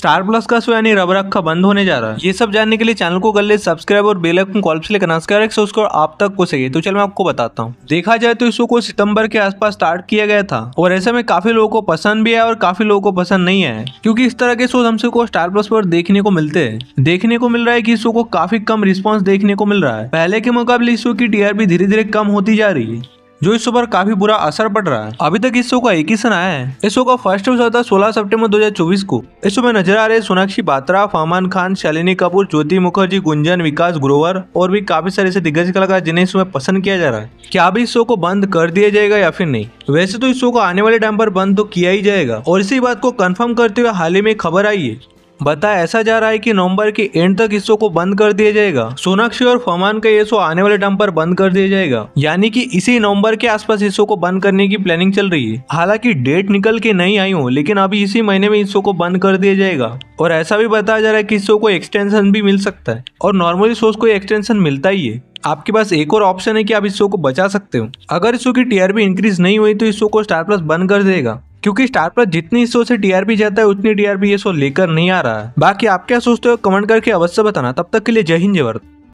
star Plus का show यानी रबर रखा बंद होने जा रहा है ये सब जानने के लिए चैनल को कर ले सब्सक्राइब और बेल आइकन कॉल से लेकर नमस्कार एक आप तक को सही तो चल मैं आपको बताता हूँ देखा जाए तो इस शो को सितंबर के आसपास स्टार्ट किया गया था और ऐसे में काफी लोगों को पसंद भी है और काफी लोगों को पसंद नहीं है क्योंकि इस तरह के शो हम सबको स्टार प्लस पर देखने को मिलते हैं देखने को मिल रहा है की इस शो को काफी कम रिस्पॉन्स देखने को मिल रहा है पहले के मुकाबले इस शो की टीआरपी धीरे धीरे कम होती जा रही है जो इस शो पर काफी बुरा असर पड़ रहा है अभी तक इस शो का एक ही सन आया है इस शो का फर्स्ट एपिसोड था 16 सितंबर 2024 को इस शो में नजर आ रहे सोनाक्षी बात्रा फमान खान शालिनी कपूर ज्योति मुखर्जी गुंजन विकास ग्रोवर और भी काफी सारे ऐसे दिग्गज कलाकार जिन्हें इस पसंद किया जा रहा है क्या अभी इस शो को बंद कर दिया जाएगा या फिर नहीं वैसे तो इस शो को आने वाले टाइम पर बंद तो किया ही जाएगा और इसी बात को कन्फर्म करते हुए हाल ही में खबर आई है बताया ऐसा जा रहा है कि नवंबर के एंड तक हिस्सों को बंद कर दिया जाएगा सोनाक्षी और फमान का ये शो आने वाले टाइम पर बंद कर दिया जाएगा यानी कि इसी नवंबर के आसपास शो को बंद करने की प्लानिंग चल रही है हालांकि डेट निकल के नहीं आई हो लेकिन अभी इसी महीने में हिस्सों को बंद कर दिया जाएगा और ऐसा भी बताया जा रहा है की शो को एक्सटेंशन भी मिल सकता है और नॉर्मली शो को एक्सटेंशन मिलता ही है आपके पास एक और ऑप्शन है कि आप इस शो को बचा सकते हो अगर इस शो की टीआरपी इंक्रीज नहीं हुई तो इस शो को स्टार प्लस बंद कर देगा क्योंकि स्टार पर जितनी शो से टीआरपी जाता है उतनी टीआरपी ये शो लेकर नहीं आ रहा है बाकी आप क्या सोचते हो कमेंट करके अवश्य बताना तब तक के लिए जय हिंद जय भारत